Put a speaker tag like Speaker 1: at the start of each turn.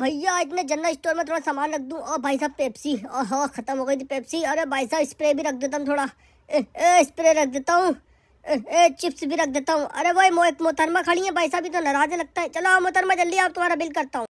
Speaker 1: भैया आज मैं जनरल स्टोर में थोड़ा सामान रख दूँ और भाई साहब पेप्सी और हाँ ख़त्म हो गई थी पेप्सी अरे भाई साहब स्प्रे भी रख देता हूँ थोड़ा ए स्प्रे रख देता हूँ ए चिप्स भी रख देता हूँ अरे भाई मोहतरमा खड़ी है भाई साहब भी तो नाराज़ लगता है चलो मोहतरमा जल्दी आप तुम्हारा बिल करता हूँ